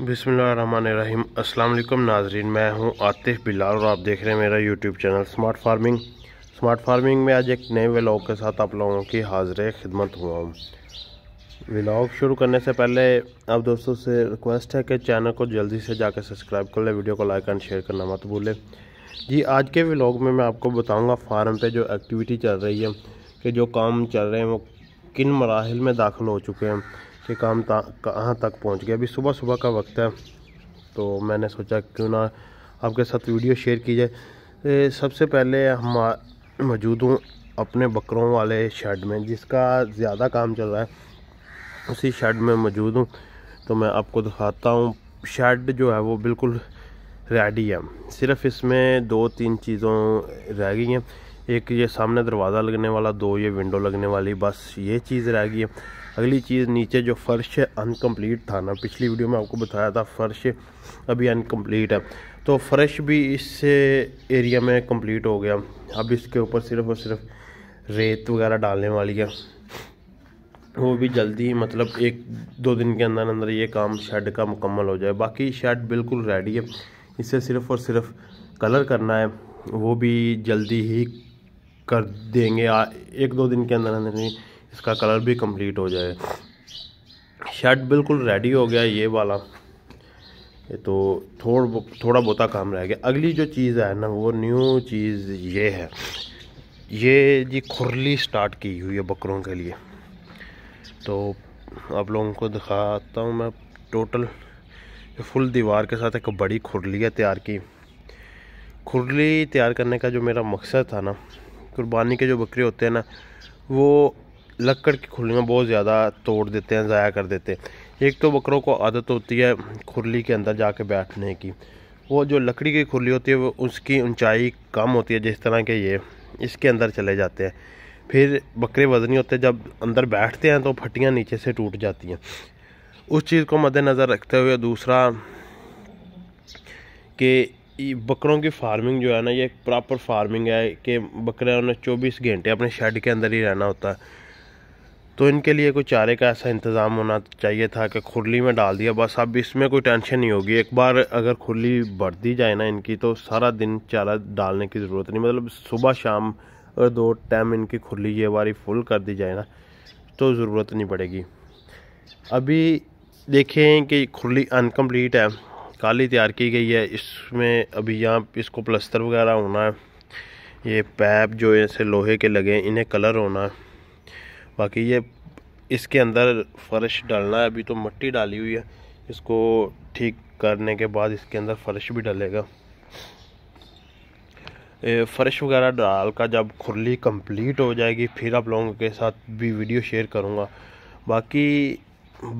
बिसमीम अल्लाम नाजरीन मैं हूं आतिफ बिलाल और आप देख रहे हैं मेरा YouTube channel smart farming smart farming में आज एक नए व्लॉग के साथ आप लोगों की हाजिर खिदमत हुआ हूँ व्लॉग शुरू करने से पहले आप दोस्तों से रिक्वेस्ट है कि चैनल को जल्दी से जाकर सब्सक्राइब कर लें वीडियो को लाइक एंड शेयर करना मत भूलें जी आज के व्लॉग में मैं आपको बताऊँगा फार्म पर जो एक्टिविटी चल रही है कि जो काम चल रहे हैं वो किन मराहल में दाखिल हो चुके हैं कि काम कहाँ तक पहुँच गया अभी सुबह सुबह का वक्त है तो मैंने सोचा क्यों ना आपके साथ वीडियो शेयर की जाए सबसे पहले हम मौजूद हूँ अपने बकरों वाले शेड में जिसका ज़्यादा काम चल रहा है उसी शेड में मौजूद हूँ तो मैं आपको दिखाता हूँ शेड जो है वो बिल्कुल रेडी है सिर्फ इसमें दो तीन चीज़ों रह गई हैं एक ये सामने दरवाज़ा लगने वाला दो ये विंडो लगने वाली बस ये चीज़ रह गई है अगली चीज़ नीचे जो फ़र्श है अनकम्प्लीट था ना पिछली वीडियो में आपको बताया था फ़र्श अभी अनकम्प्लीट है तो फ़र्श भी इस एरिया में कम्प्लीट हो गया अब इसके ऊपर सिर्फ और सिर्फ रेत वगैरह डालने वाली है वो भी जल्दी मतलब एक दो दिन के अंदर अंदर ये काम शेड का मुकम्मल हो जाए बाकी शेड बिल्कुल रेडी है इसे सिर्फ और सिर्फ कलर करना है वो भी जल्दी ही कर देंगे एक दो दिन के अंदर अंदर ही इसका कलर भी कंप्लीट हो जाए शर्ट बिल्कुल रेडी हो गया ये वाला तो थोड़ थोड़ा बहुत काम रह गया अगली जो चीज़ है ना वो न्यू चीज़ ये है ये जी खुरली स्टार्ट की हुई है बकरों के लिए तो आप लोगों को दिखाता हूँ मैं टोटल फुल दीवार के साथ एक बड़ी खुरली है तैयार की खुरली तैयार करने का जो मेरा मकसद था ना कुर्बानी के जो बकरे होते हैं ना वो लकड़ की खुरलियाँ बहुत ज़्यादा तोड़ देते हैं ज़ाया कर देते हैं एक तो बकरों को आदत होती है खुरली के अंदर जाके बैठने की वो जो लकड़ी की खुरली होती है वो उसकी ऊंचाई कम होती है जिस तरह के ये इसके अंदर चले जाते हैं फिर बकरे वजनी होते हैं जब अंदर बैठते हैं तो फटियाँ नीचे से टूट जाती हैं उस चीज़ को मद्देनज़र रखते हुए दूसरा कि बकरों की फार्मिंग जो है ना ये प्रॉपर फार्मिंग है कि बकरे उन्हें चौबीस घंटे अपने शेड के अंदर ही रहना होता है तो इनके लिए कोई चारे का ऐसा इंतज़ाम होना चाहिए था कि खुरली में डाल दिया बस अब इसमें कोई टेंशन नहीं होगी एक बार अगर खुरली बढ़ दी जाए ना इनकी तो सारा दिन चारा डालने की ज़रूरत नहीं मतलब सुबह शाम अगर दो टाइम इनकी खुरली ये बारी फुल कर दी जाए ना तो ज़रूरत नहीं पड़ेगी अभी देखें कि खुरली अनकम्प्लीट है काली तैयार की गई है इसमें अभी यहाँ इसको प्लस्तर वगैरह होना है ये पैप जो ऐसे लोहे के लगे इन्हें कलर होना है बाकी ये इसके अंदर फर्श डालना है अभी तो मट्टी डाली हुई है इसको ठीक करने के बाद इसके अंदर फर्श भी डलेगा फ़र्श वगैरह डाल का जब खुरली कंप्लीट हो जाएगी फिर आप लोगों के साथ भी वीडियो शेयर करूँगा बाकी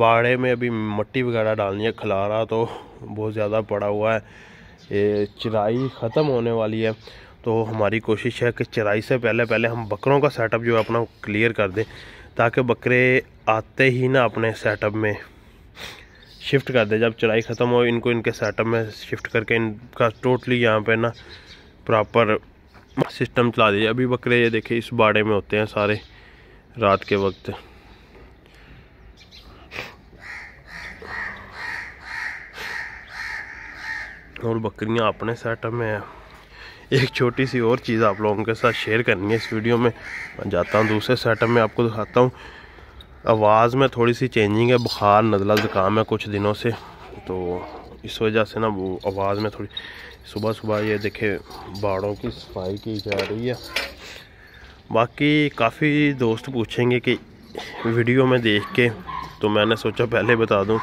बाड़े में अभी मट्टी वगैरह डालनी है खलारा तो बहुत ज़्यादा पड़ा हुआ है चिराई ख़त्म होने वाली है तो हमारी कोशिश है कि चराई से पहले पहले हम बकरों का सेटअप जो है अपना क्लियर कर दें ताकि बकरे आते ही ना अपने सेटअप में शिफ्ट कर दें जब चराई ख़त्म हो इनको इनके सेटअप में शिफ्ट करके इनका टोटली यहाँ पर ना प्रॉपर सिस्टम चला दीजिए अभी बकरे ये देखिए इस बाड़े में होते हैं सारे रात के वक्त और बकरियां अपने सेटअप में हैं एक छोटी सी और चीज़ आप लोगों के साथ शेयर करनी है इस वीडियो में मैं जाता हूँ दूसरे सेटअप में आपको दिखाता हूँ आवाज़ में थोड़ी सी चेंजिंग है बुखार नज़ला ज़ुकाम है कुछ दिनों से तो इस वजह से ना वो आवाज़ में थोड़ी सुबह सुबह ये देखे बाड़ों की सफाई की जा रही है बाकी काफ़ी दोस्त पूछेंगे कि वीडियो में देख के तो मैंने सोचा पहले बता दूँ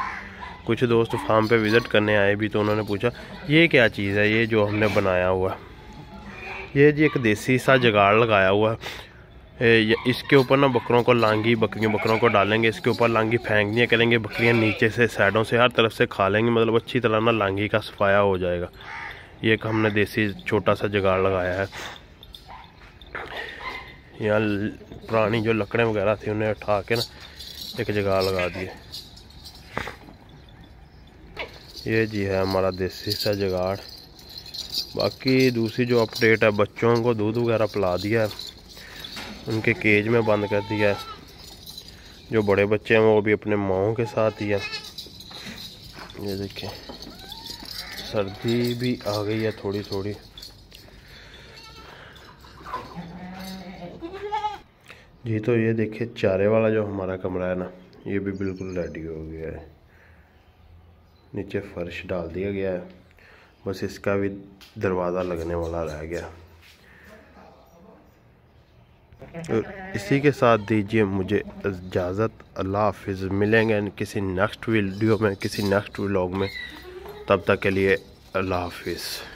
कुछ दोस्त फार्म पे विज़िट करने आए भी तो उन्होंने पूछा ये क्या चीज़ है ये जो हमने बनाया हुआ है ये जी एक देसी सा जगाड़ लगाया हुआ है इसके ऊपर ना बकरों को लांगी बकरियों बकरों को डालेंगे इसके ऊपर लांगी फेंकनियाँ करेंगे बकरियाँ नीचे से साइडों से हर तरफ से खा लेंगे मतलब अच्छी तरह ना लांगी का सफाया हो जाएगा ये एक हमने देसी छोटा सा जगाड़ लगाया है यहाँ पुरानी जो लकड़े वगैरह थी उन्हें उठा के ना एक जगाड़ लगा दिए ये जी है हमारा देसी सा जगाड़ बाकी दूसरी जो अपडेट है बच्चों को दूध वगैरह पिला दिया है उनके केज में बंद कर दिया है जो बड़े बच्चे हैं वो भी अपने माओ के साथ ही है ये देखिए सर्दी भी आ गई है थोड़ी थोड़ी जी तो ये देखिए चारे वाला जो हमारा कमरा है ना ये भी बिल्कुल रेडी हो गया है नीचे फर्श डाल दिया गया है बस इसका भी दरवाज़ा लगने वाला रह गया तो इसी के साथ दीजिए मुझे इजाज़त अल्लाह हाफिज़ मिलेंगे किसी नेक्स्ट वीडियो में किसी नेक्स्ट व्लॉग में तब तक के लिए अल्लाह हाफिज़